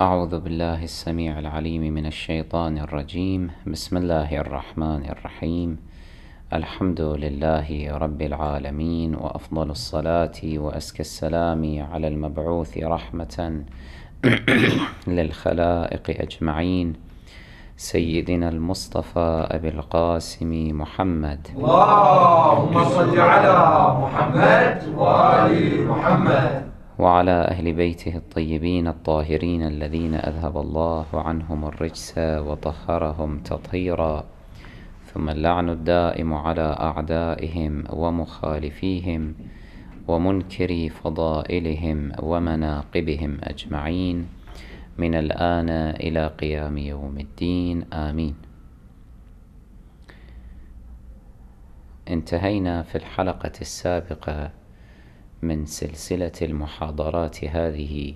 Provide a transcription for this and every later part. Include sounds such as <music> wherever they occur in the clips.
أعوذ بالله السميع العليم من الشيطان الرجيم بسم الله الرحمن الرحيم الحمد لله رب العالمين وأفضل الصلاة وأزكى السلام على المبعوث رحمة <coughs> للخلائق أجمعين سيدنا المصطفى أبي القاسم محمد اللهم صل على محمد وآل محمد وعلى أهل بيته الطيبين الطاهرين الذين أذهب الله عنهم الرجس وطهرهم تطهيرا ثم اللعن الدائم على أعدائهم ومخالفيهم ومنكري فضائلهم ومناقبهم أجمعين من الآن إلى قيام يوم الدين آمين انتهينا في الحلقة السابقة من سلسلة المحاضرات هذه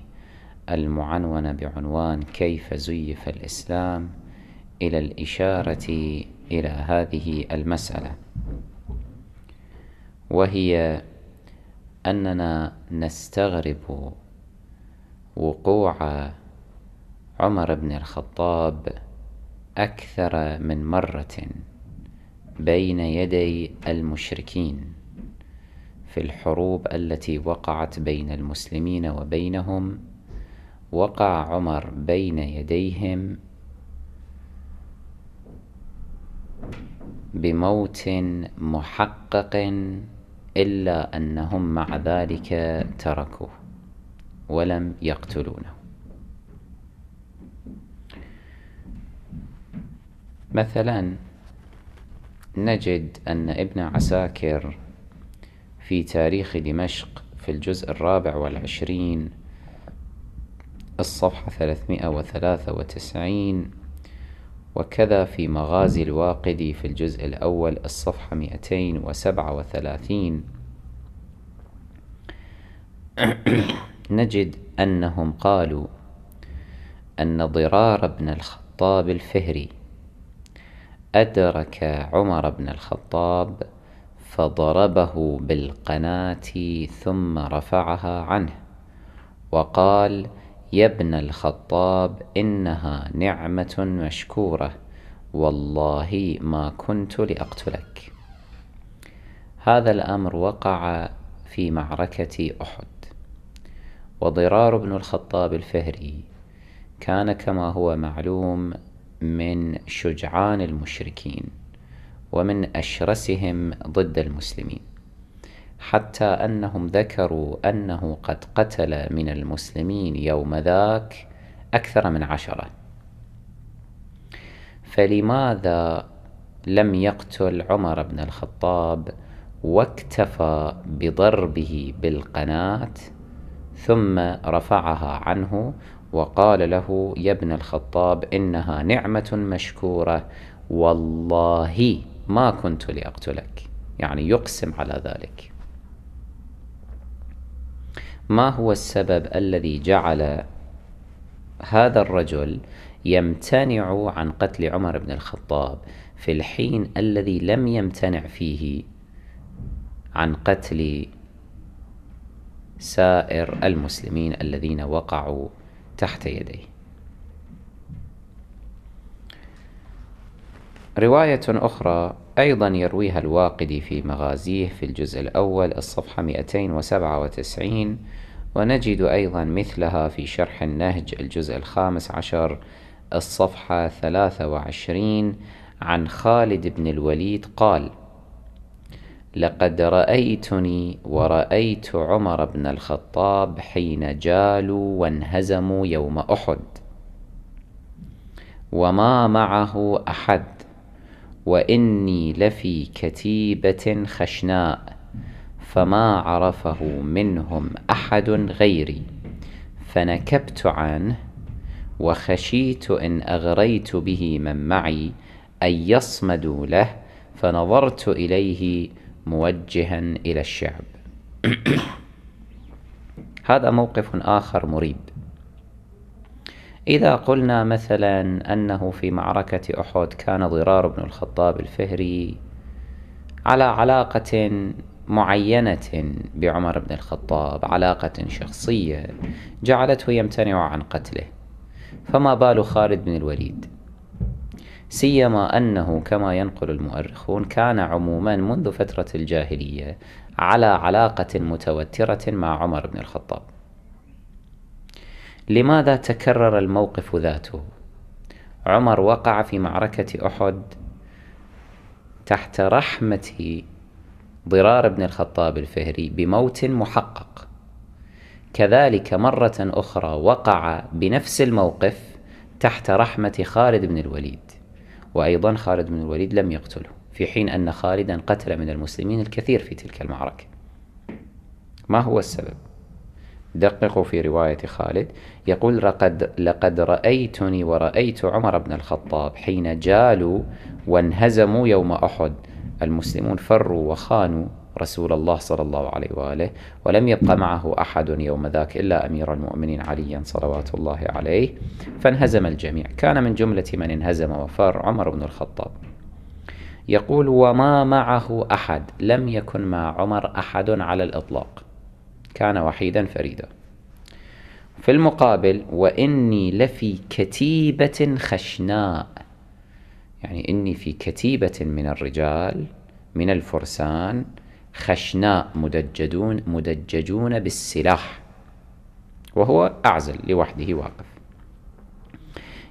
المعنونة بعنوان كيف زيف الإسلام إلى الإشارة إلى هذه المسألة وهي أننا نستغرب وقوع عمر بن الخطاب أكثر من مرة بين يدي المشركين في الحروب التي وقعت بين المسلمين وبينهم وقع عمر بين يديهم بموت محقق إلا أنهم مع ذلك تركوه ولم يقتلونه مثلا نجد أن ابن عساكر في تاريخ دمشق في الجزء الرابع والعشرين الصفحة 393 وكذا في مغازي الواقدي في الجزء الأول الصفحة 237 <clears throat> نجد أنهم قالوا أن ضرار بن الخطاب الفهري أدرك عمر بن الخطاب فضربه بالقناة ثم رفعها عنه وقال يا ابن الخطاب إنها نعمة مشكورة والله ما كنت لأقتلك هذا الأمر وقع في معركة أحد وضرار بن الخطاب الفهري كان كما هو معلوم من شجعان المشركين ومن أشرسهم ضد المسلمين حتى أنهم ذكروا أنه قد قتل من المسلمين يوم ذاك أكثر من عشرة فلماذا لم يقتل عمر بن الخطاب واكتفى بضربه بالقناة ثم رفعها عنه وقال له يا ابن الخطاب إنها نعمة مشكورة والله ما كنت لأقتلك يعني يقسم على ذلك ما هو السبب الذي جعل هذا الرجل يمتنع عن قتل عمر بن الخطاب في الحين الذي لم يمتنع فيه عن قتل سائر المسلمين الذين وقعوا تحت يديه رواية أخرى أيضا يرويها الواقدي في مغازيه في الجزء الأول الصفحة 297 ونجد أيضا مثلها في شرح النهج الجزء الخامس عشر الصفحة 23 عن خالد بن الوليد قال لقد رأيتني ورأيت عمر بن الخطاب حين جالوا وانهزموا يوم أحد وما معه أحد وإني لفي كتيبة خشناء فما عرفه منهم أحد غيري فنكبت عنه وخشيت إن أغريت به من معي أن يصمدوا له فنظرت إليه موجها إلى الشعب <clears throat> هذا موقف آخر مريب إذا قلنا مثلا أنه في معركة أحد كان ضرار بن الخطاب الفهري على علاقة معينة بعمر بن الخطاب علاقة شخصية جعلته يمتنع عن قتله فما بال خالد بن الوليد سيما أنه كما ينقل المؤرخون كان عموما منذ فترة الجاهلية على علاقة متوترة مع عمر بن الخطاب لماذا تكرر الموقف ذاته عمر وقع في معركة أحد تحت رحمة ضرار بن الخطاب الفهري بموت محقق كذلك مرة أخرى وقع بنفس الموقف تحت رحمة خالد بن الوليد وأيضا خالد بن الوليد لم يقتله في حين أن خالدا قتل من المسلمين الكثير في تلك المعركة ما هو السبب؟ دققوا في رواية خالد يقول لقد, لقد رأيتني ورأيت عمر بن الخطاب حين جالوا وانهزموا يوم أحد المسلمون فروا وخانوا رسول الله صلى الله عليه وآله ولم يبقى معه أحد يوم ذاك إلا أمير المؤمنين عليا صلوات الله عليه فانهزم الجميع كان من جملة من انهزم وفر عمر بن الخطاب يقول وما معه أحد لم يكن مع عمر أحد على الإطلاق كان وحيدا فريدا في المقابل وإني لفي كتيبة خشناء يعني إني في كتيبة من الرجال من الفرسان خشناء مدججون مدججون بالسلاح وهو أعزل لوحده واقف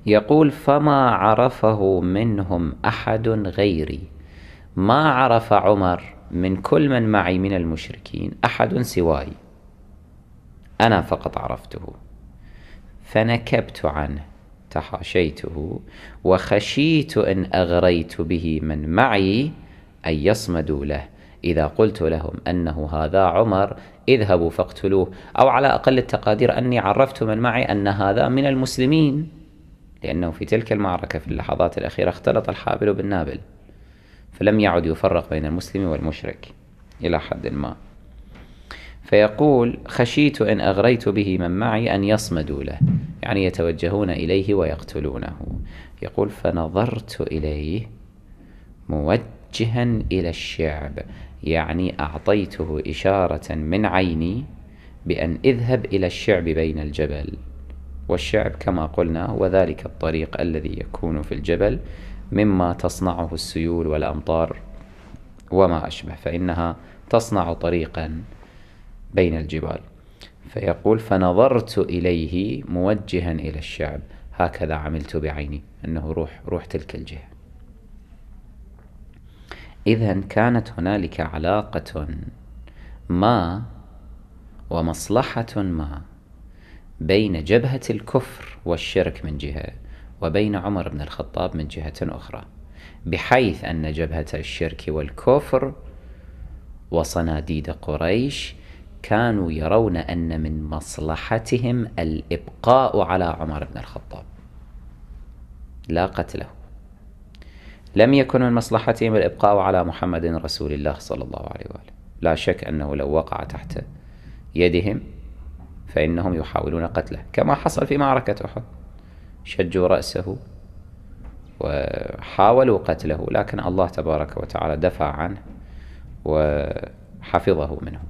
يقول فما عرفه منهم أحد غيري ما عرف عمر من كل من معي من المشركين أحد سواي أنا فقط عرفته فنكبت عنه تحاشيته وخشيت ان اغريت به من معي ان يصمدوا له اذا قلت لهم انه هذا عمر اذهبوا فاقتلوه او على اقل التقادير اني عرفت من معي ان هذا من المسلمين لانه في تلك المعركه في اللحظات الاخيره اختلط الحابل بالنابل فلم يعد يفرق بين المسلم والمشرك الى حد ما فيقول خشيت إن أغريت به من معي أن يصمدوا له يعني يتوجهون إليه ويقتلونه يقول فنظرت إليه موجها إلى الشعب يعني أعطيته إشارة من عيني بأن اذهب إلى الشعب بين الجبل والشعب كما قلنا هو ذلك الطريق الذي يكون في الجبل مما تصنعه السيول والأمطار وما أشبه فإنها تصنع طريقا بين الجبال فيقول فنظرت إليه موجها إلى الشعب هكذا عملت بعيني أنه روح, روح تلك الجهة إذا كانت هنالك علاقة ما ومصلحة ما بين جبهة الكفر والشرك من جهة وبين عمر بن الخطاب من جهة أخرى بحيث أن جبهة الشرك والكفر وصناديد قريش كانوا يرون أن من مصلحتهم الإبقاء على عمر بن الخطاب لا قتله لم يكن من مصلحتهم الإبقاء على محمد رسول الله صلى الله عليه وآله لا شك أنه لو وقع تحت يدهم فإنهم يحاولون قتله كما حصل في معركة أحد شجوا رأسه وحاولوا قتله لكن الله تبارك وتعالى دفع عنه وحفظه منهم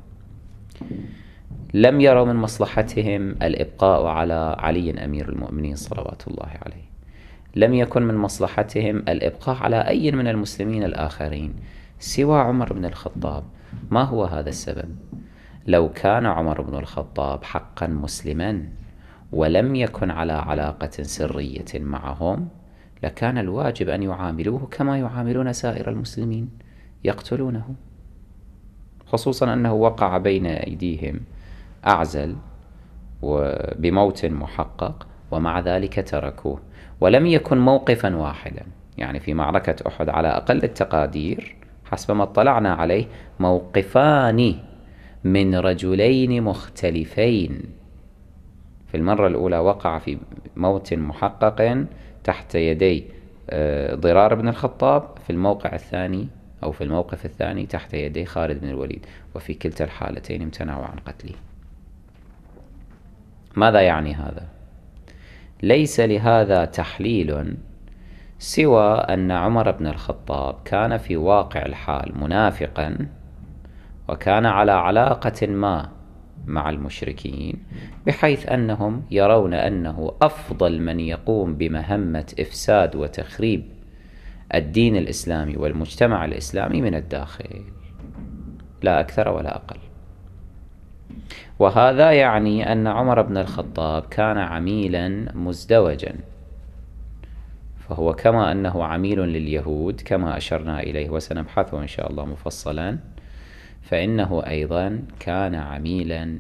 لم يروا من مصلحتهم الإبقاء على علي أمير المؤمنين صلوات الله عليه لم يكن من مصلحتهم الإبقاء على أي من المسلمين الآخرين سوى عمر بن الخطاب ما هو هذا السبب؟ لو كان عمر بن الخطاب حقا مسلما ولم يكن على علاقة سرية معهم لكان الواجب أن يعاملوه كما يعاملون سائر المسلمين يقتلونه خصوصا أنه وقع بين أيديهم أعزل وبموت محقق ومع ذلك تركوه ولم يكن موقفا واحدا يعني في معركة أحد على أقل التقادير حسب ما اطلعنا عليه موقفان من رجلين مختلفين في المرة الأولى وقع في موت محقق تحت يدي آه، ضرار بن الخطاب في الموقع الثاني أو في الموقف الثاني تحت يدي خالد بن الوليد وفي كلتا الحالتين امتنعوا عن قتله ماذا يعني هذا؟ ليس لهذا تحليل سوى أن عمر بن الخطاب كان في واقع الحال منافقا وكان على علاقة ما مع المشركين بحيث أنهم يرون أنه أفضل من يقوم بمهمة إفساد وتخريب الدين الإسلامي والمجتمع الإسلامي من الداخل لا أكثر ولا أقل وهذا يعني أن عمر بن الخطاب كان عميلا مزدوجا فهو كما أنه عميل لليهود كما أشرنا إليه وسنبحثه إن شاء الله مفصلا فإنه أيضا كان عميلا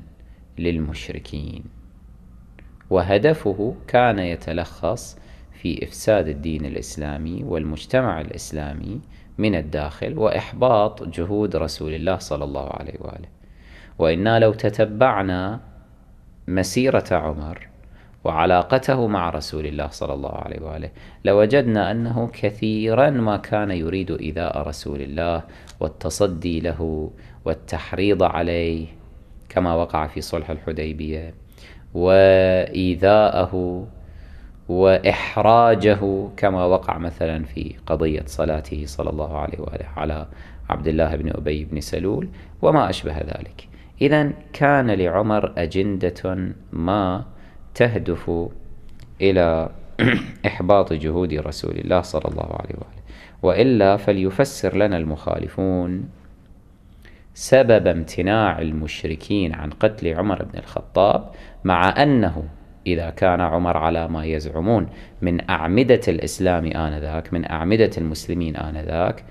للمشركين وهدفه كان يتلخص في إفساد الدين الإسلامي والمجتمع الإسلامي من الداخل وإحباط جهود رسول الله صلى الله عليه وآله وإنا لو تتبعنا مسيرة عمر وعلاقته مع رسول الله صلى الله عليه واله لوجدنا انه كثيرا ما كان يريد ايذاء رسول الله والتصدي له والتحريض عليه كما وقع في صلح الحديبيه وايذاءه وإحراجه كما وقع مثلا في قضية صلاته صلى الله عليه وآله على عبد الله بن أبي بن سلول وما أشبه ذلك إذا كان لعمر أجندة ما تهدف إلى <clears throat> إحباط جهود رسول الله صلى الله عليه وآله وإلا فليفسر لنا المخالفون سبب امتناع المشركين عن قتل عمر بن الخطاب مع أنه إذا كان عمر على ما يزعمون من أعمدة الإسلام آنذاك من أعمدة المسلمين آنذاك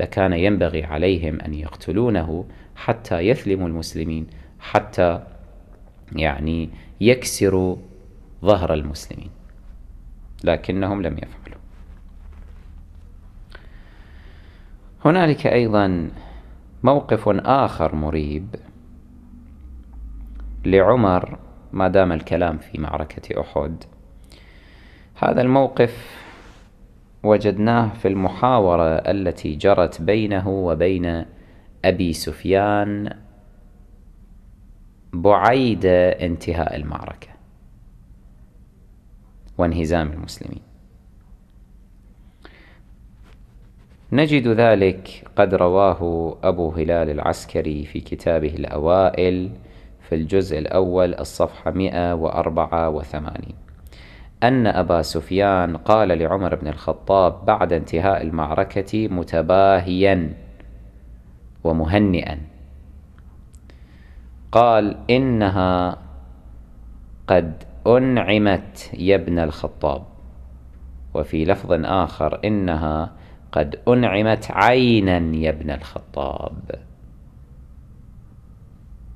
لكان ينبغي عليهم أن يقتلونه حتى يثلموا المسلمين حتى يعني يكسروا ظهر المسلمين لكنهم لم يفعلوا هنالك أيضا موقف آخر مريب لعمر ما دام الكلام في معركة أحد هذا الموقف وجدناه في المحاورة التي جرت بينه وبين أبي سفيان بعيد انتهاء المعركة وانهزام المسلمين نجد ذلك قد رواه أبو هلال العسكري في كتابه الأوائل في الجزء الأول الصفحة 184 أن أبا سفيان قال لعمر بن الخطاب بعد انتهاء المعركة متباهيا ومهنئا قال إنها قد أنعمت يا ابن الخطاب وفي لفظ آخر إنها قد أنعمت عينا يا ابن الخطاب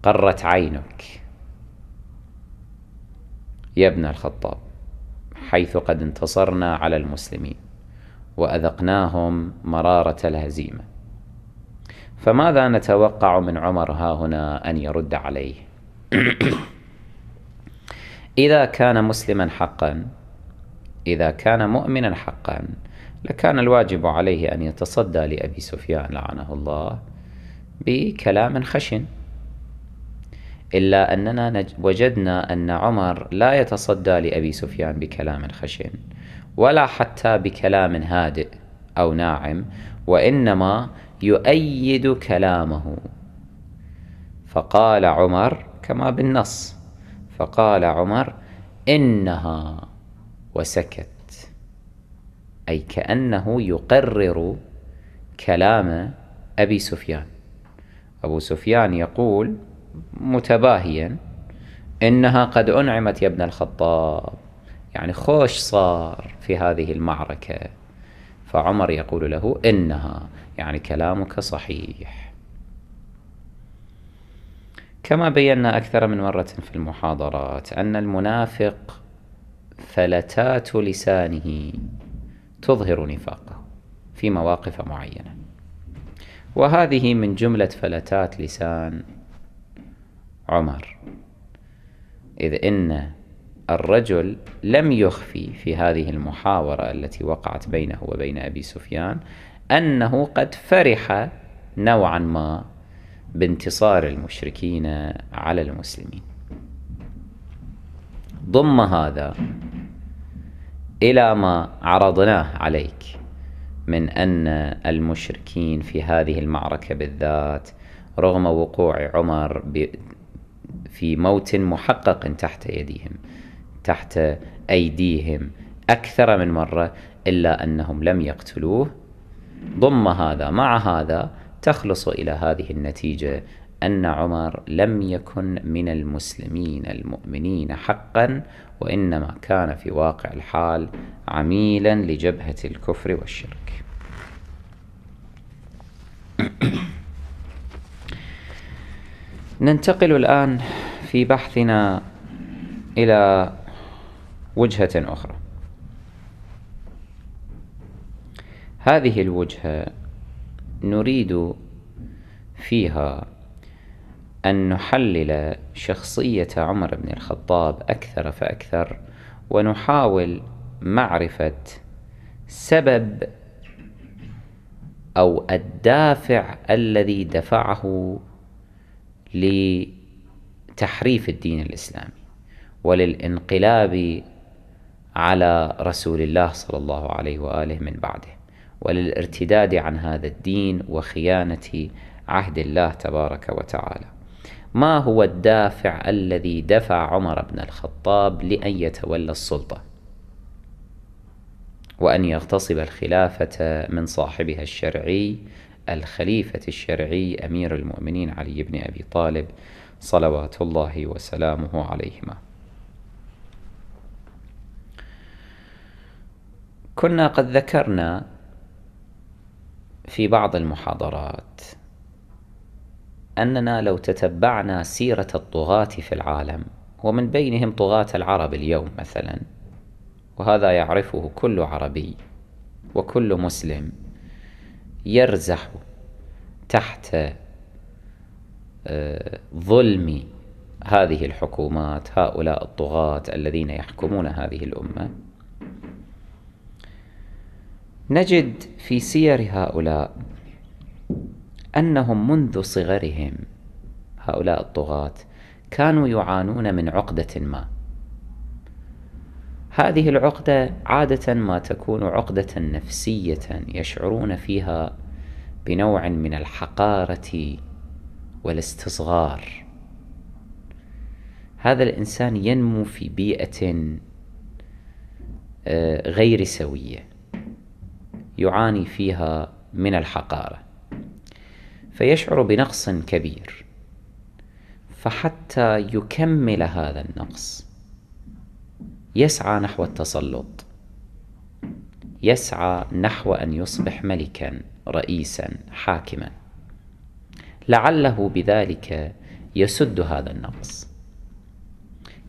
قرت عينك يا ابن الخطاب حيث قد انتصرنا على المسلمين واذقناهم مراره الهزيمه فماذا نتوقع من عمر ها هنا ان يرد عليه <coughs> اذا كان مسلما حقا اذا كان مؤمنا حقا لكان الواجب عليه ان يتصدى لابي سفيان لعنه الله بكلام خشن إلا أننا وجدنا أن عمر لا يتصدى لأبي سفيان بكلام خشن ولا حتى بكلام هادئ أو ناعم وإنما يؤيد كلامه فقال عمر كما بالنص فقال عمر إنها وسكت أي كأنه يقرر كلام أبي سفيان أبو سفيان يقول متباهيا إنها قد أنعمت يا ابن الخطاب يعني خوش صار في هذه المعركة فعمر يقول له إنها يعني كلامك صحيح كما بينا أكثر من مرة في المحاضرات أن المنافق فلتات لسانه تظهر نفاقه في مواقف معينة وهذه من جملة فلتات لسان عمر إذ إن الرجل لم يخفي في هذه المحاورة التي وقعت بينه وبين أبي سفيان أنه قد فرح نوعا ما بانتصار المشركين على المسلمين ضم هذا إلى ما عرضناه عليك من أن المشركين في هذه المعركة بالذات رغم وقوع عمر في موت محقق تحت يديهم تحت ايديهم اكثر من مره الا انهم لم يقتلوه ضم هذا مع هذا تخلص الى هذه النتيجه ان عمر لم يكن من المسلمين المؤمنين حقا وانما كان في واقع الحال عميلا لجبهه الكفر والشرك. ننتقل الآن في بحثنا إلى وجهة أخرى هذه الوجهة نريد فيها أن نحلل شخصية عمر بن الخطاب أكثر فأكثر ونحاول معرفة سبب أو الدافع الذي دفعه لتحريف الدين الاسلامي وللانقلاب على رسول الله صلى الله عليه واله من بعده وللارتداد عن هذا الدين وخيانه عهد الله تبارك وتعالى ما هو الدافع الذي دفع عمر بن الخطاب لان يتولى السلطه وان يغتصب الخلافه من صاحبها الشرعي الخليفة الشرعي أمير المؤمنين علي بن أبي طالب صلوات الله وسلامه عليهما. كنا قد ذكرنا في بعض المحاضرات أننا لو تتبعنا سيرة الطغاة في العالم ومن بينهم طغاة العرب اليوم مثلا وهذا يعرفه كل عربي وكل مسلم يرزح تحت آه، ظلم هذه الحكومات هؤلاء الطغاة الذين يحكمون هذه الأمة نجد في سير هؤلاء أنهم منذ صغرهم هؤلاء الطغاة كانوا يعانون من عقدة ما هذه العقدة عادة ما تكون عقدة نفسية يشعرون فيها بنوع من الحقارة والاستصغار هذا الإنسان ينمو في بيئة آه، غير سوية يعاني فيها من الحقارة فيشعر بنقص كبير فحتى يكمل هذا النقص يسعى نحو التسلط يسعى نحو ان يصبح ملكا رئيسا حاكما لعله بذلك يسد هذا النقص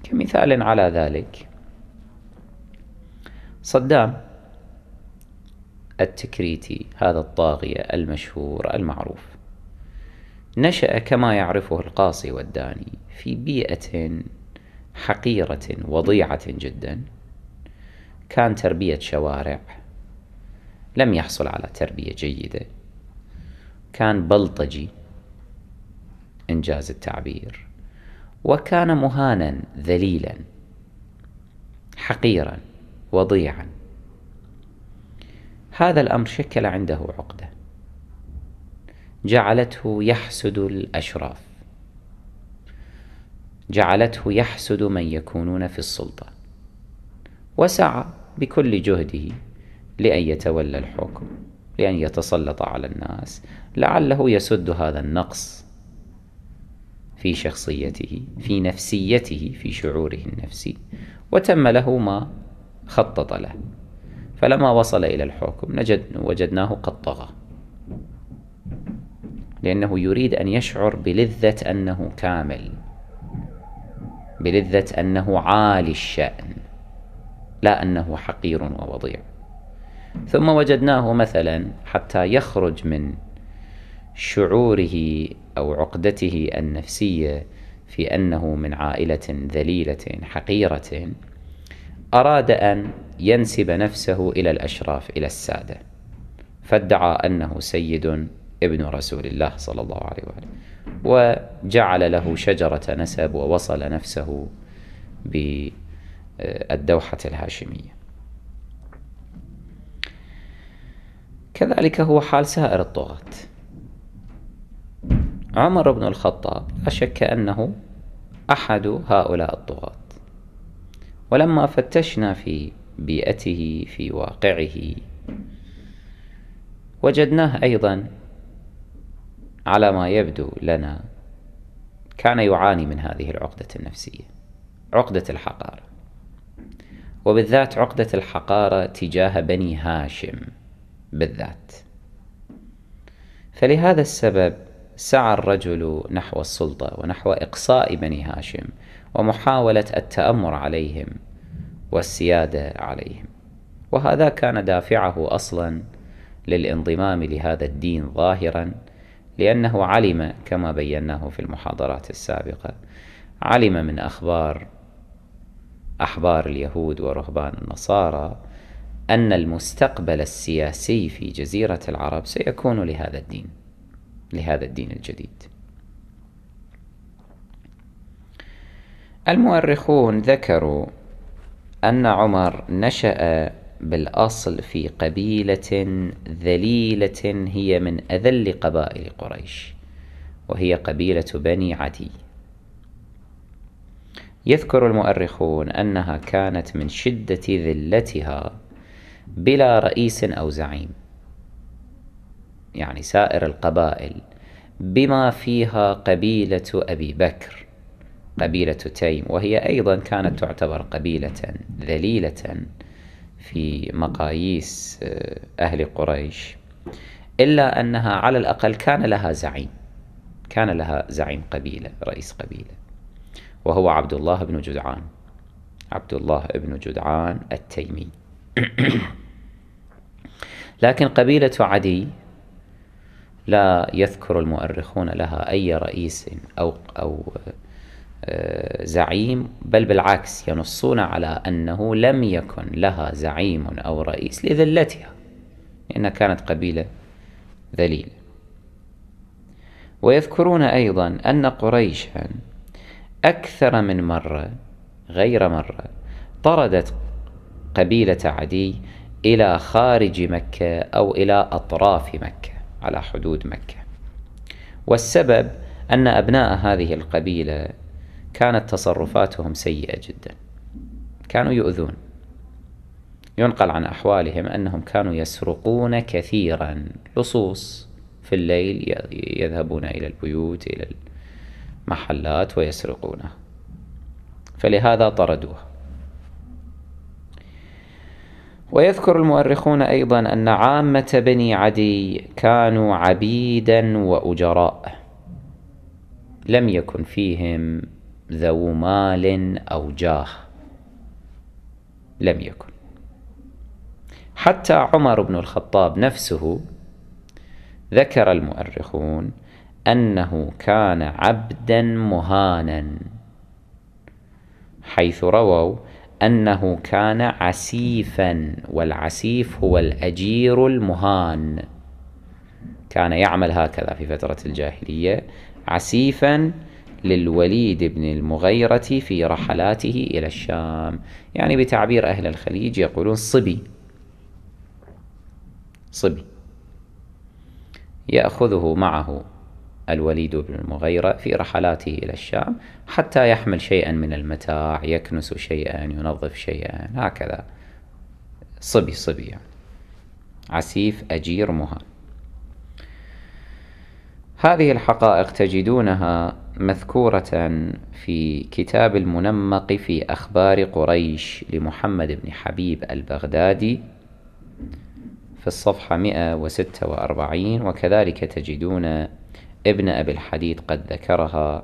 كمثال على ذلك صدام التكريتي هذا الطاغية المشهور المعروف نشأ كما يعرفه القاصي والداني في بيئة حقيرة وضيعة جدا كان تربية شوارع لم يحصل على تربية جيدة كان بلطجي إنجاز التعبير وكان مهانا ذليلا حقيرا وضيعا هذا الأمر شكل عنده عقدة جعلته يحسد الأشراف جعلته يحسد من يكونون في السلطه وسعى بكل جهده لان يتولى الحكم لان يتسلط على الناس لعله يسد هذا النقص في شخصيته في نفسيته في شعوره النفسي وتم له ما خطط له فلما وصل إلى الحكم نجد وجدناه قد طغى لأنه يريد أن يشعر بلذة أنه كامل بلذة أنه عالي الشأن لا أنه حقير ووضيع ثم وجدناه مثلا حتى يخرج من شعوره أو عقدته النفسية في أنه من عائلة ذليلة حقيرة أراد أن ينسب نفسه إلى الأشراف إلى السادة فادعى أنه سيد ابن رسول الله صلى الله عليه وآله وجعل له شجرة نسب ووصل نفسه بالدوحة الهاشمية كذلك هو حال سائر الطغاة عمر بن الخطاب لا شك أنه أحد هؤلاء الطغاة ولما فتشنا في بيئته في واقعه وجدناه أيضا على ما يبدو لنا كان يعاني من هذه العقدة النفسية عقدة الحقارة وبالذات عقدة الحقارة تجاه بني هاشم بالذات فلهذا السبب سعى الرجل نحو السلطة ونحو إقصاء بني هاشم ومحاولة التأمر عليهم والسيادة عليهم وهذا كان دافعه أصلا للانضمام لهذا الدين ظاهرا لأنه علم كما بيناه في المحاضرات السابقة علم من أخبار أحبار اليهود ورهبان النصارى أن المستقبل السياسي في جزيرة العرب سيكون لهذا الدين لهذا الدين الجديد المؤرخون ذكروا أن عمر نشأ بالأصل في قبيلة ذليلة هي من أذل قبائل قريش وهي قبيلة بني عدي يذكر المؤرخون أنها كانت من شدة ذلتها بلا رئيس أو زعيم يعني سائر القبائل بما فيها قبيلة أبي بكر قبيلة تيم وهي أيضا كانت تعتبر قبيلة ذليلة في مقاييس آه، أهل قريش إلا أنها على الأقل كان لها زعيم كان لها زعيم قبيلة رئيس قبيلة وهو عبد الله بن جدعان عبد الله بن جدعان التيمي <coughs> لكن قبيلة عدي لا يذكر المؤرخون لها أي رئيس أو أو آه، زعيم بل بالعكس ينصون على أنه لم يكن لها زعيم أو رئيس لذلتها لأنها كانت قبيلة ذليلة ويذكرون أيضا أن قريشا أكثر من مرة غير مرة طردت قبيلة عدي إلى خارج مكة أو إلى أطراف مكة على حدود مكة والسبب أن أبناء هذه القبيلة كانت تصرفاتهم سيئة جدا كانوا يؤذون ينقل عن أحوالهم أنهم كانوا يسرقون كثيرا لصوص في الليل يذهبون إلى البيوت إلى المحلات ويسرقونه فلهذا طردوه ويذكر المؤرخون أيضا أن عامة بني عدي كانوا عبيدا وأجراء لم يكن فيهم ذو مال أو جاه لم يكن حتى عمر بن الخطاب نفسه ذكر المؤرخون أنه كان عبدا مهانا حيث رووا أنه كان عسيفا والعسيف هو الأجير المهان كان يعمل هكذا في فترة الجاهلية عسيفا للوليد بن المغيرة في رحلاته إلى الشام يعني بتعبير أهل الخليج يقولون صبي صبي يأخذه معه الوليد بن المغيرة في رحلاته إلى الشام حتى يحمل شيئا من المتاع يكنس شيئا ينظف شيئا هكذا صبي صبي يعني. عسيف أجير مهان هذه الحقائق تجدونها مذكورة في كتاب المنمق في أخبار قريش لمحمد بن حبيب البغدادي في الصفحة 146 وكذلك تجدون ابن أبي الحديد قد ذكرها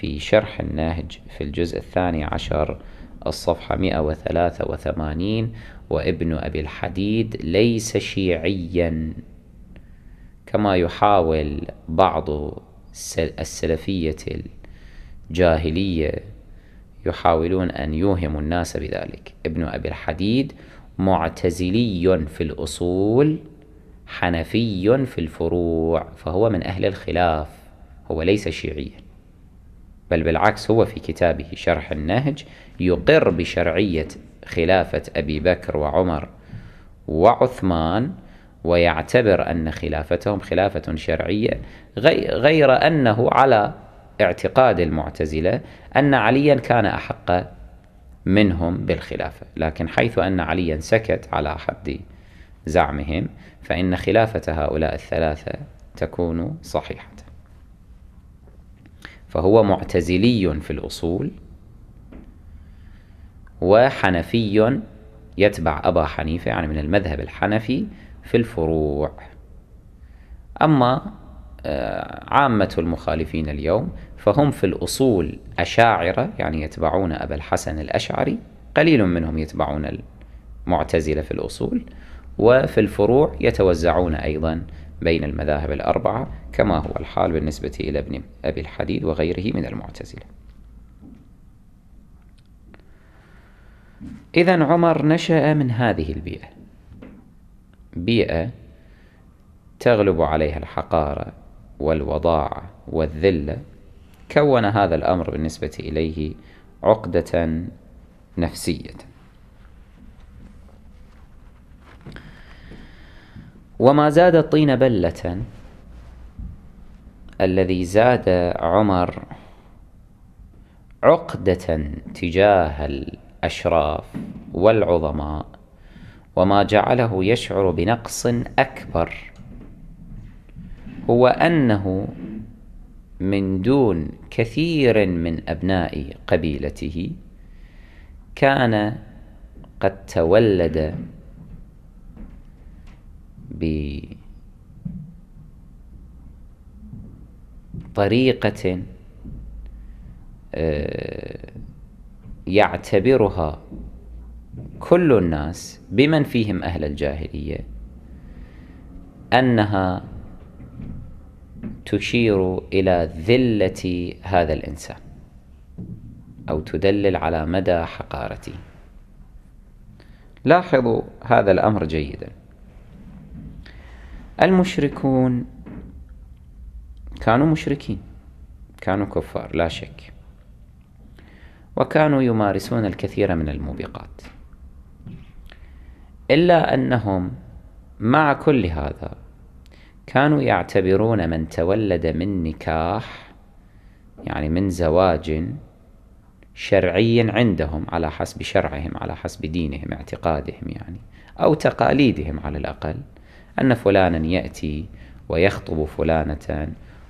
في شرح النهج في الجزء الثاني عشر الصفحة 183 وابن أبي الحديد ليس شيعيا كما يحاول بعض السلفية الجاهلية يحاولون أن يوهموا الناس بذلك ابن أبي الحديد معتزلي في الأصول حنفي في الفروع فهو من أهل الخلاف هو ليس شيعيا بل بالعكس هو في كتابه شرح النهج يقر بشرعية خلافة أبي بكر وعمر وعثمان ويعتبر أن خلافتهم خلافة شرعية غير أنه على اعتقاد المعتزلة أن عليا كان أحق منهم بالخلافة لكن حيث أن عليا سكت على حد زعمهم فإن خلافة هؤلاء الثلاثة تكون صحيحة فهو معتزلي في الأصول وحنفي يتبع أبا حنيفة يعني من المذهب الحنفي في الفروع أما آه، عامة المخالفين اليوم فهم في الأصول أشاعرة يعني يتبعون أبا الحسن الأشعري قليل منهم يتبعون المعتزلة في الأصول وفي الفروع يتوزعون أيضا بين المذاهب الأربعة كما هو الحال بالنسبة إلى ابن أبي الحديد وغيره من المعتزلة إذا عمر نشأ من هذه البيئة بيئة تغلب عليها الحقارة والوضاعة والذلة كون هذا الأمر بالنسبة إليه عقدة نفسية وما زاد الطين بلة الذي زاد عمر عقدة تجاه الأشراف والعظماء وما جعله يشعر بنقص أكبر هو أنه من دون كثير من أبناء قبيلته كان قد تولد بطريقة آه، يعتبرها كل الناس بمن فيهم أهل الجاهلية أنها تشير إلى ذلة هذا الإنسان أو تدلل على مدى حقارته لاحظوا هذا الأمر جيدا المشركون كانوا مشركين كانوا كفار لا شك وكانوا يمارسون الكثير من الموبقات إلا أنهم مع كل هذا كانوا يعتبرون من تولد من نكاح يعني من زواج شرعي عندهم على حسب شرعهم على حسب دينهم اعتقادهم يعني أو تقاليدهم على الأقل أن فلانا يأتي ويخطب فلانة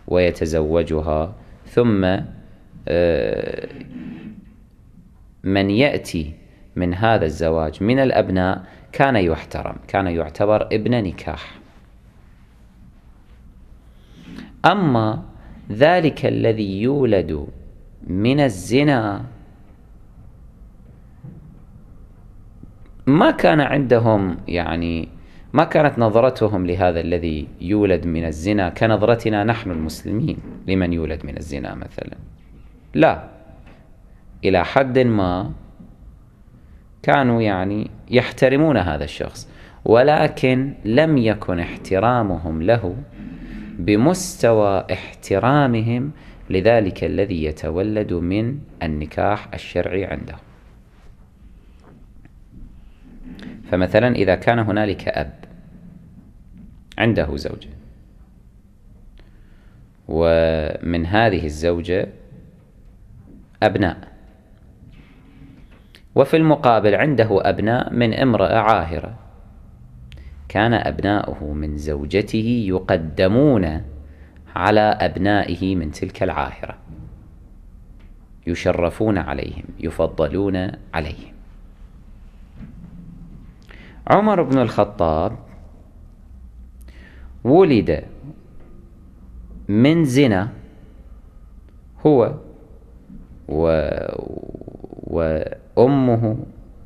ويتزوجها ثم آه، من يأتي من هذا الزواج من الأبناء كان يحترم كان يعتبر ابن نكاح أما ذلك الذي يولد من الزنا ما كان عندهم يعني ما كانت نظرتهم لهذا الذي يولد من الزنا كنظرتنا نحن المسلمين لمن يولد من الزنا مثلا لا إلى حد ما كانوا يعني يحترمون هذا الشخص ولكن لم يكن احترامهم له بمستوى احترامهم لذلك الذي يتولد من النكاح الشرعي عنده فمثلا إذا كان هنالك أب عنده زوجة ومن هذه الزوجة أبناء وفي المقابل عنده أبناء من امرأة عاهرة كان أبناؤه من زوجته يقدمون على أبنائه من تلك العاهرة يشرفون عليهم يفضلون عليهم عمر بن الخطاب ولد من زنا هو و, و... امه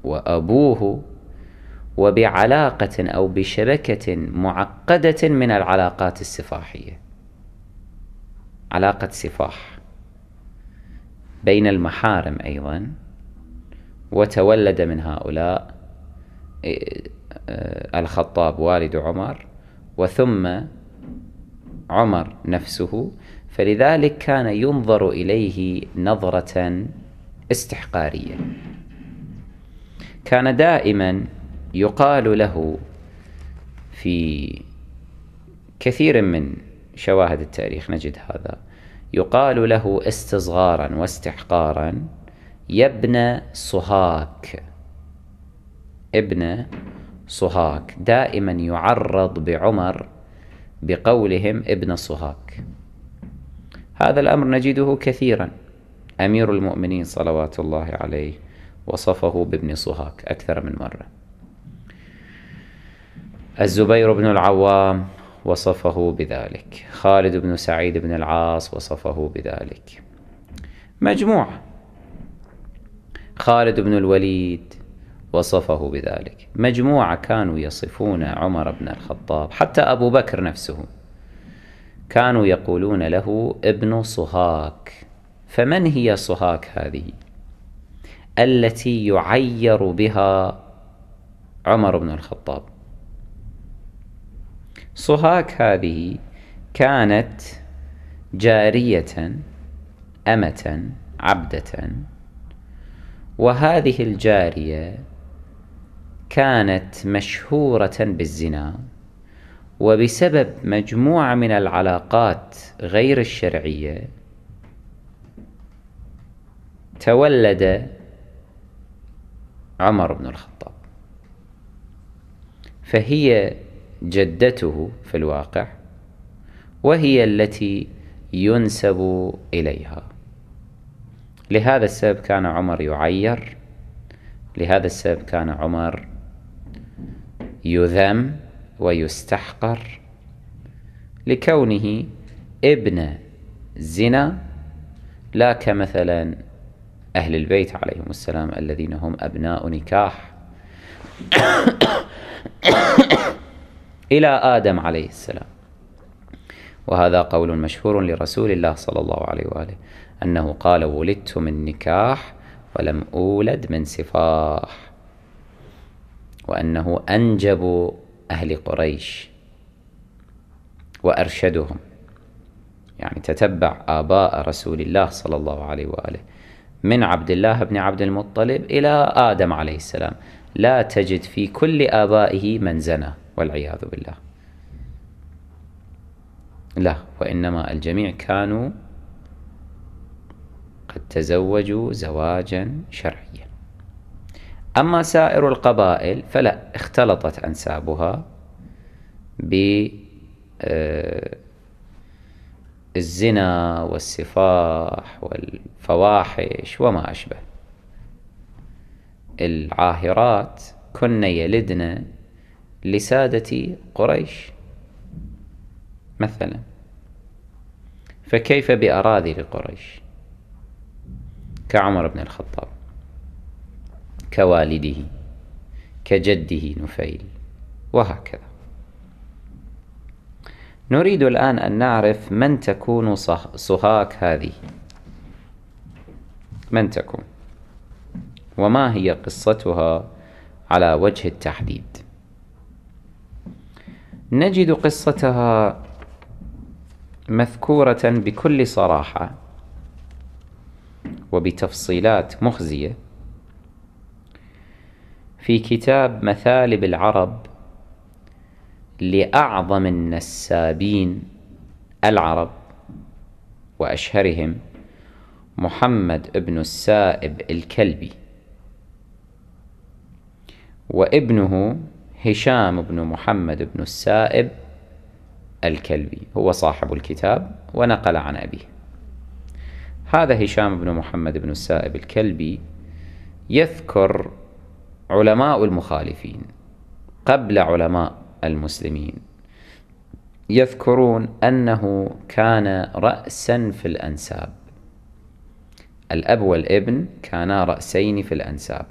وابوه وبعلاقه او بشبكه معقده من العلاقات السفاحيه علاقه سفاح بين المحارم ايضا وتولد من هؤلاء إيه، آه، الخطاب والد عمر وثم عمر نفسه فلذلك كان ينظر اليه نظره استحقاريه كان دائما يقال له في كثير من شواهد التاريخ نجد هذا يقال له استصغارا واستحقارا يا ابن صهاك ابن صهاك دائما يعرض بعمر بقولهم ابن صهاك هذا الأمر نجده كثيرا أمير المؤمنين صلوات الله عليه وصفه بابن صهاك أكثر من مرة الزبير بن العوام وصفه بذلك خالد بن سعيد بن العاص وصفه بذلك مجموعة خالد بن الوليد وصفه بذلك مجموعة كانوا يصفون عمر بن الخطاب حتى أبو بكر نفسه كانوا يقولون له ابن صهاك فمن هي صهاك هذه التي يعير بها عمر بن الخطاب صهاك هذه كانت جارية أمة عبدة وهذه الجارية كانت مشهورة بالزنا وبسبب مجموعة من العلاقات غير الشرعية تولد عمر بن الخطاب فهي جدته في الواقع وهي التي ينسب إليها لهذا السبب كان عمر يعير لهذا السبب كان عمر يذم ويستحقر لكونه ابن زنا لا كمثلا أهل البيت عليهم السلام الذين هم أبناء نكاح <coughs> إلى آدم عليه السلام وهذا قول مشهور لرسول الله صلى الله عليه وآله أنه قال ولدت من نكاح ولم أولد من سفاح وأنه أنجب أهل قريش وأرشدهم يعني تتبع آباء رسول الله صلى الله عليه وآله من عبد الله بن عبد المطلب إلى آدم عليه السلام لا تجد في كل آبائه من زنى والعياذ بالله لا وإنما الجميع كانوا قد تزوجوا زواجا شرعيا أما سائر القبائل فلا اختلطت أنسابها ب آه، الزنا والسفاح والفواحش وما أشبه العاهرات كن يلدن لسادة قريش مثلا فكيف بأراذل قريش كعمر بن الخطاب كوالده كجده نفيل وهكذا نريد الآن أن نعرف من تكون سهاك هذه من تكون وما هي قصتها على وجه التحديد نجد قصتها مذكورة بكل صراحة وبتفصيلات مخزية في كتاب مثالب العرب لأعظم النسابين العرب وأشهرهم محمد بن السائب الكلبي وابنه هشام بن محمد بن السائب الكلبي هو صاحب الكتاب ونقل عن أبيه هذا هشام بن محمد بن السائب الكلبي يذكر علماء المخالفين قبل علماء المسلمين يذكرون أنه كان رأسا في الأنساب الأب والابن كانا رأسين في الأنساب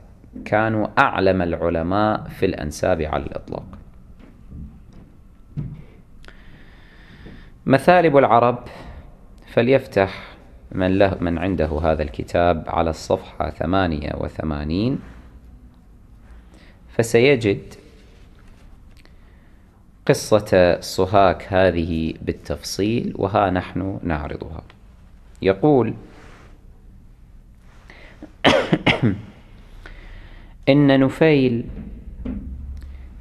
كانوا أعلم العلماء في الأنساب على الإطلاق مثالب العرب فليفتح من, له من عنده هذا الكتاب على الصفحة 88 فسيجد قصة صهاك هذه بالتفصيل وها نحن نعرضها يقول <coughs> إن نفيل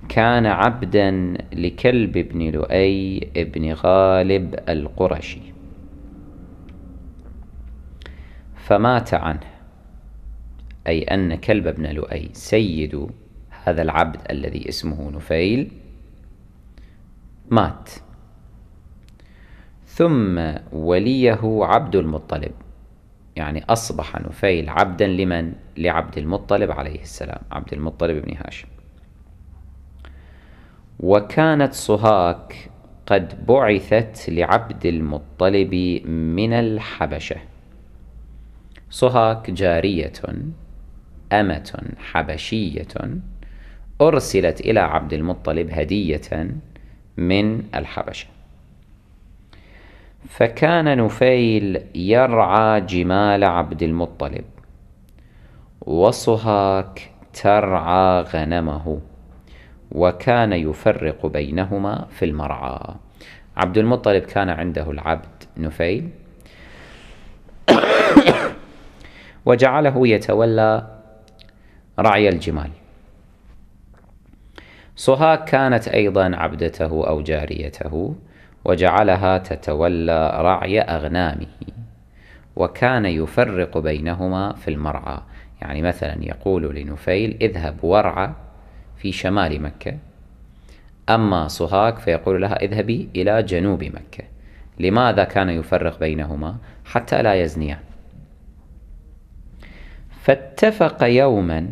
كان عبدا لكلب بن لؤي بن غالب القرشي فمات عنه أي أن كلب بن لؤي سيد هذا العبد الذي اسمه نفيل مات ثم وليه عبد المطلب يعني أصبح نفيل عبدا لمن؟ لعبد المطلب عليه السلام عبد المطلب بن هاشم وكانت صهاك قد بعثت لعبد المطلب من الحبشة صهاك جارية أمة حبشية أرسلت إلى عبد المطلب هدية من الحبشة فكان نفيل يرعى جمال عبد المطلب وصهاك ترعى غنمه وكان يفرق بينهما في المرعى عبد المطلب كان عنده العبد نفيل <coughs> وجعله يتولى رعي الجمال صهاك كانت أيضا عبدته أو جاريته وجعلها تتولى رعي أغنامه وكان يفرق بينهما في المرعى يعني مثلا يقول لنفيل اذهب ورعى في شمال مكة أما صهاك فيقول لها اذهبي إلى جنوب مكة لماذا كان يفرق بينهما حتى لا يزنيان فاتفق يوما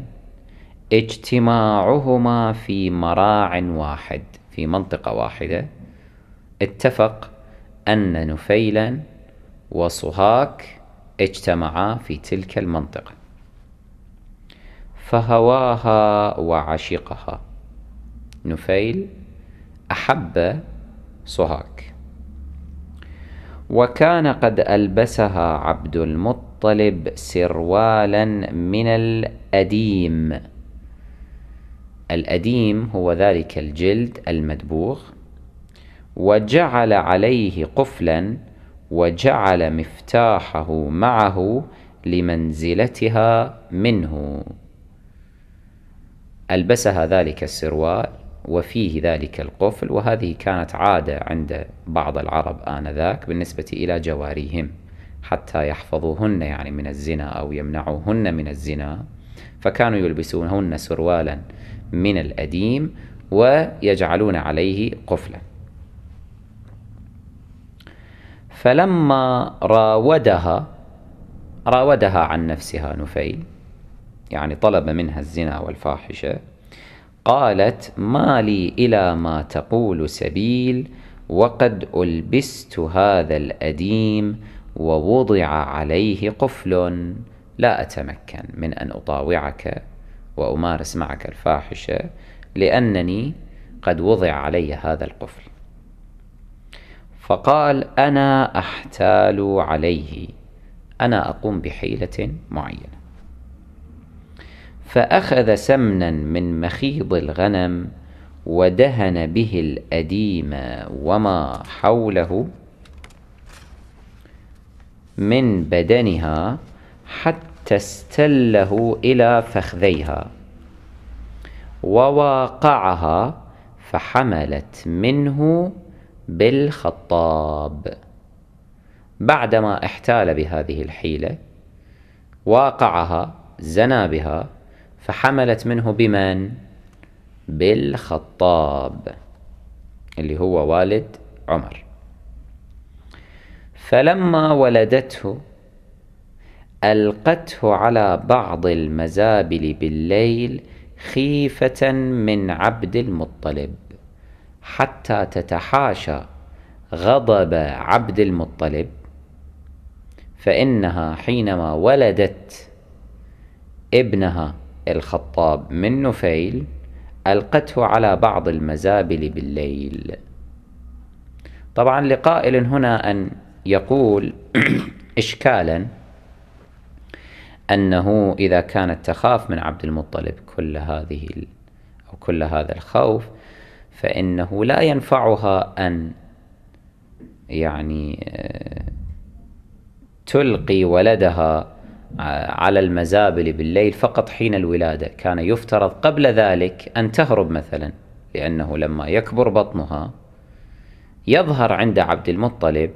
اجتماعهما في مراع واحد في منطقة واحدة اتفق أن نفيلا وصهاك اجتمعا في تلك المنطقة فهواها وعشقها نفيل أحب صهاك وكان قد ألبسها عبد المطلب سروالا من الأديم الأديم هو ذلك الجلد المدبوغ وجعل عليه قفلا وجعل مفتاحه معه لمنزلتها منه ألبسها ذلك السروال وفيه ذلك القفل وهذه كانت عادة عند بعض العرب آنذاك بالنسبة إلى جواريهم حتى يحفظوهن يعني من الزنا أو يمنعوهن من الزنا فكانوا يلبسونهن سروالا من الأديم ويجعلون عليه قفلا فلما راودها راودها عن نفسها نفيل يعني طلب منها الزنا والفاحشة قالت ما لي إلى ما تقول سبيل وقد ألبست هذا الأديم ووضع عليه قفل لا أتمكن من أن أطاوعك وأمارس معك الفاحشة لأنني قد وضع علي هذا القفل فقال أنا أحتال عليه أنا أقوم بحيلة معينة فأخذ سمنا من مخيض الغنم ودهن به الأديم وما حوله من بدنها حتى تستله إلى فخذيها وواقعها فحملت منه بالخطاب بعدما احتال بهذه الحيلة واقعها زنا بها فحملت منه بمن؟ بالخطاب اللي هو والد عمر فلما ولدته ألقته على بعض المزابل بالليل خيفة من عبد المطلب حتى تتحاشى غضب عبد المطلب فإنها حينما ولدت ابنها الخطاب من نفيل ألقته على بعض المزابل بالليل طبعا لقائل هنا أن يقول <clears throat> إشكالا أنه إذا كانت تخاف من عبد المطلب كل هذه أو كل هذا الخوف فإنه لا ينفعها أن يعني آه، تلقي ولدها آه، على المزابل بالليل فقط حين الولادة كان يفترض قبل ذلك أن تهرب مثلا لأنه لما يكبر بطنها يظهر عند عبد المطلب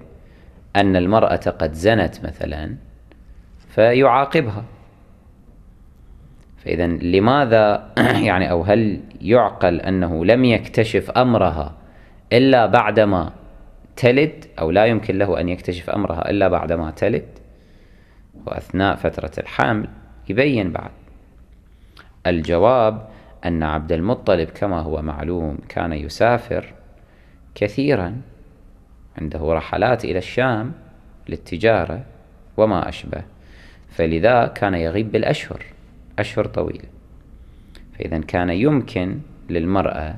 أن المرأة قد زنت مثلا فيعاقبها فإذا لماذا <clears throat> يعني أو هل يعقل أنه لم يكتشف أمرها إلا بعدما تلد أو لا يمكن له أن يكتشف أمرها إلا بعدما تلد وأثناء فترة الحمل يبين بعد الجواب أن عبد المطلب كما هو معلوم كان يسافر كثيرا عنده رحلات إلى الشام للتجارة وما أشبه فلذا كان يغيب بالأشهر أشهر طويلة فإذا كان يمكن للمرأة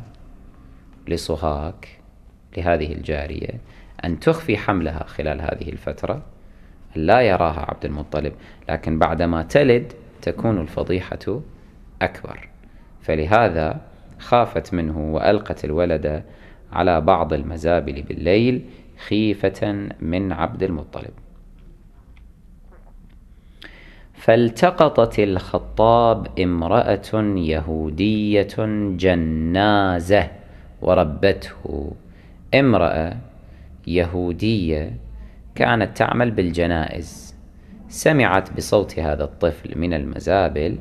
لصهاك لهذه الجارية أن تخفي حملها خلال هذه الفترة لا يراها عبد المطلب لكن بعدما تلد تكون الفضيحة أكبر فلهذا خافت منه وألقت الولد على بعض المزابل بالليل خيفة من عبد المطلب فالتقطت الخطاب امرأة يهودية جنازة وربته امرأة يهودية كانت تعمل بالجنائز سمعت بصوت هذا الطفل من المزابل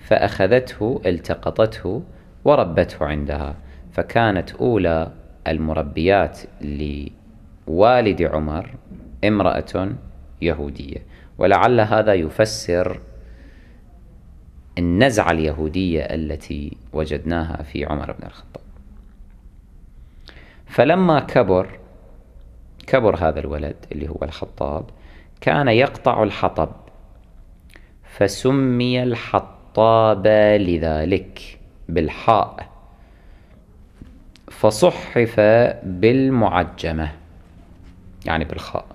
فأخذته التقطته وربته عندها فكانت أولى المربيات لوالد عمر امرأة يهودية ولعل هذا يفسر النزعة اليهودية التي وجدناها في عمر بن الخطاب فلما كبر كبر هذا الولد اللي هو الخطاب كان يقطع الحطب فسمي الحطاب لذلك بالحاء فصحف بالمعجمة يعني بالخاء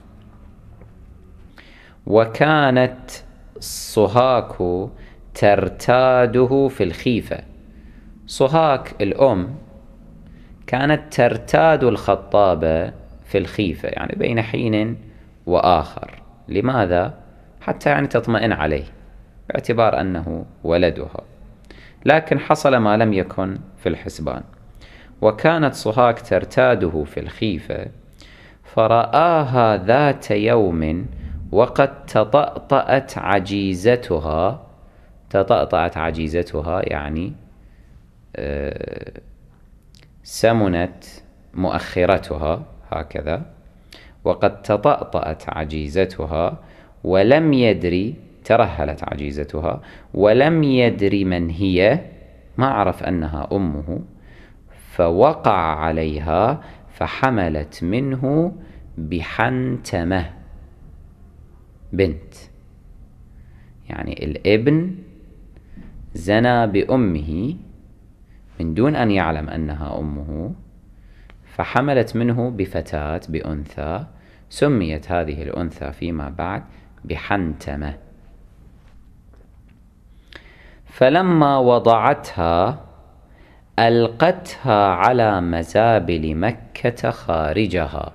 وكانت صهاك ترتاده في الخيفة صهاك الأم كانت ترتاد الخطابة في الخيفة يعني بين حين وآخر لماذا؟ حتى يعني تطمئن عليه باعتبار أنه ولدها لكن حصل ما لم يكن في الحسبان وكانت صهاك ترتاده في الخيفة فرآها ذات يوم وقد تطأطأت عجيزتها تطأطأت عجيزتها يعني آه، سمنت مؤخرتها هكذا وقد تطأطأت عجيزتها ولم يدري ترهلت عجيزتها ولم يدري من هي ما عرف أنها أمه فوقع عليها فحملت منه بحنتمه بنت يعني الابن زنى بأمه من دون أن يعلم أنها أمه فحملت منه بفتاة بأنثى سميت هذه الأنثى فيما بعد بحنتمة فلما وضعتها ألقتها على مزابل مكة خارجها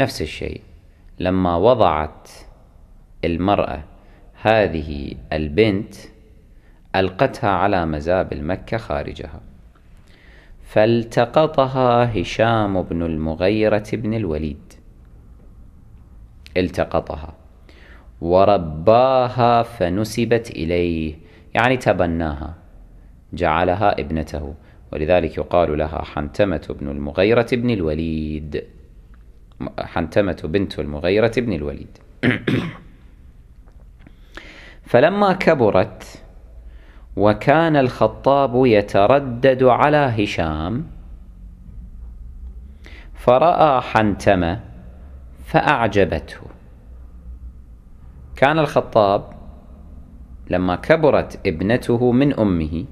نفس الشيء لما وضعت المرأة هذه البنت ألقتها على مزابل مكة خارجها فالتقطها هشام بن المغيرة بن الوليد التقطها ورباها فنسبت إليه يعني تبناها جعلها ابنته ولذلك يقال لها حنتمة بن المغيرة بن الوليد حنتمة بنت المغيرة بن الوليد فلما كبرت وكان الخطاب يتردد على هشام فرأى حنتمة فأعجبته كان الخطاب لما كبرت ابنته من أمه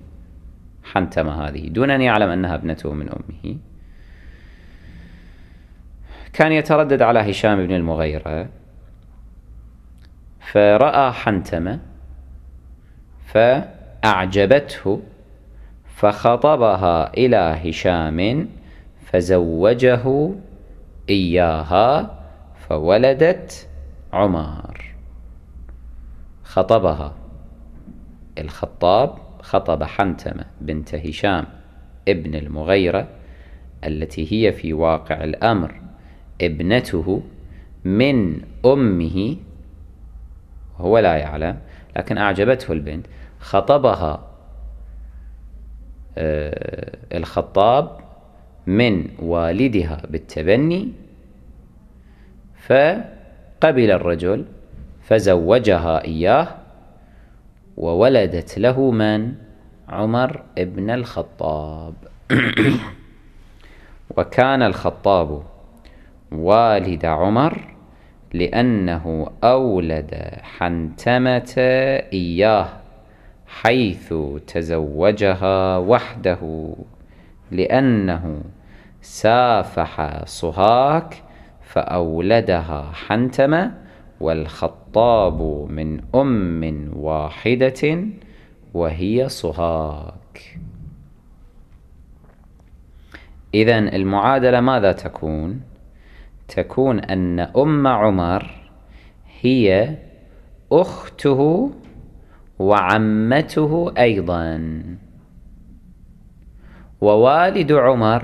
حنتمة هذه دون أن يعلم أنها ابنته من أمه كان يتردد على هشام بن المغيرة فرأى حنتمة فأعجبته فخطبها إلى هشام فزوجه إياها فولدت عمر خطبها الخطاب خطب حنتمة بنت هشام ابن المغيرة التي هي في واقع الأمر ابنته من أمه هو لا يعلم لكن أعجبته البنت خطبها آه، الخطاب من والدها بالتبني فقبل الرجل فزوجها إياه وولدت له من عمر ابن الخطاب <coughs> وكان الخطاب والد عمر لأنه أولد حنتمة إياه حيث تزوجها وحده لأنه سافح صهاك فأولدها حنتمة والخطاب من أم واحدة وهي صهاك إذا المعادلة ماذا تكون؟ تكون أن أم عمر هي أخته وعمته أيضا ووالد عمر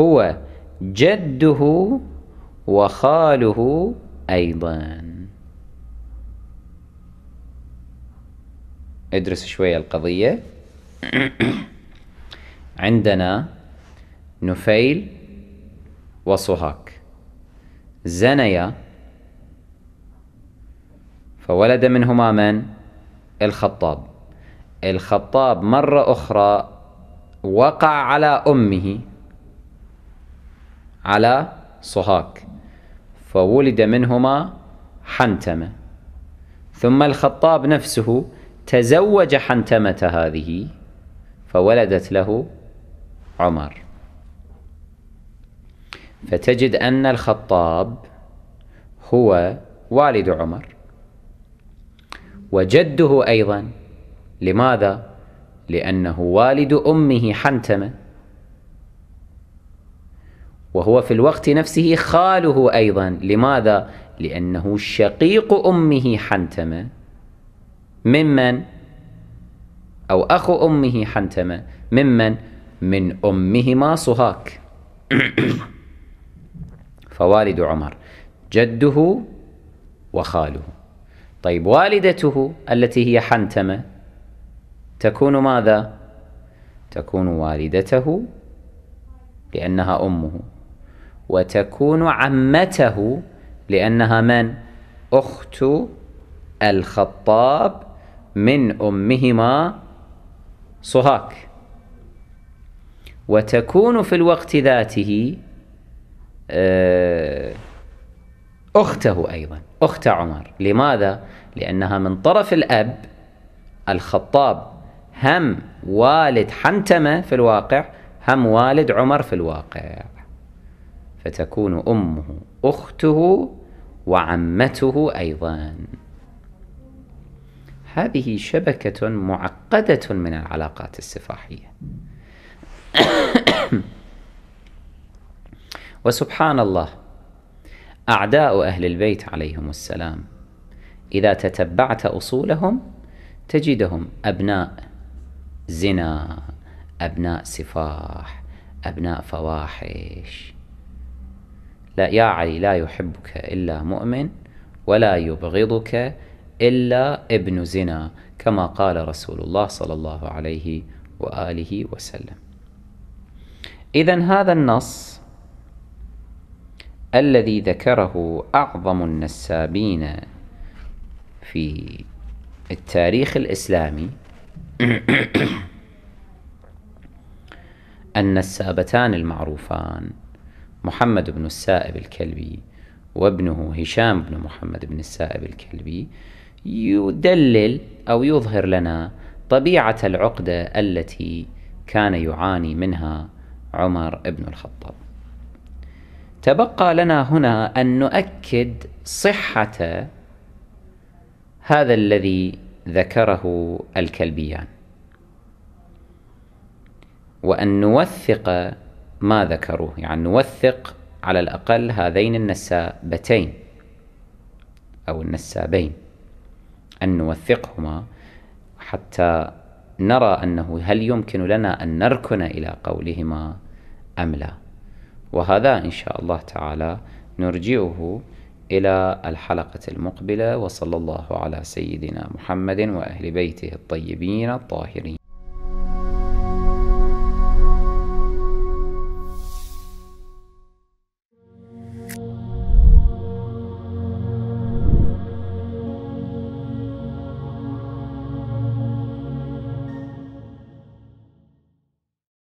هو جده وخاله أيضا ادرس شوية القضية <coughs> عندنا نفيل وصهاك زنيا فولد منهما من الخطاب الخطاب مرة أخرى وقع على أمه على صهاك فولد منهما حنتمة ثم الخطاب نفسه تزوج حنتمة هذه فولدت له عمر فتجد أن الخطاب هو والد عمر وجده أيضا لماذا؟ لأنه والد أمه حنتمة وهو في الوقت نفسه خاله أيضا لماذا؟ لأنه شقيق أمه حنتمة ممن؟ أو أخ أمه حنتمة ممن؟ من أمهما صهاك <coughs> فوالد عمر جده وخاله طيب والدته التي هي حنتمة تكون ماذا؟ تكون والدته لأنها أمه وتكون عمته لأنها من؟ أخت الخطاب من أمهما صهاك وتكون في الوقت ذاته آه، أخته أيضا أخت عمر لماذا؟ لأنها من طرف الأب الخطاب هم والد حنتمة في الواقع هم والد عمر في الواقع فتكون أمه أخته وعمته أيضا هذه شبكة معقدة من العلاقات السفاحية <coughs> وسبحان الله أعداء أهل البيت عليهم السلام إذا تتبعت أصولهم تجدهم أبناء زنا أبناء سفاح أبناء فواحش لا يا علي لا يحبك إلا مؤمن ولا يبغضك إلا ابن زنا كما قال رسول الله صلى الله عليه وآله وسلم إذا هذا النص الذي ذكره أعظم النسابين في التاريخ الإسلامي <clears throat> النسابتان المعروفان محمد بن السائب الكلبي وابنه هشام بن محمد بن السائب الكلبي يدلل أو يظهر لنا طبيعة العقدة التي كان يعاني منها عمر بن الخطاب تبقى لنا هنا أن نؤكد صحة هذا الذي ذكره الكلبيان وأن نوثق ما ذكروه يعني نوثق على الأقل هذين النسابتين أو النسابين أن نوثقهما حتى نرى أنه هل يمكن لنا أن نركن إلى قولهما أم لا وهذا إن شاء الله تعالى نرجئه إلى الحلقة المقبلة وصلى الله على سيدنا محمد وأهل بيته الطيبين الطاهرين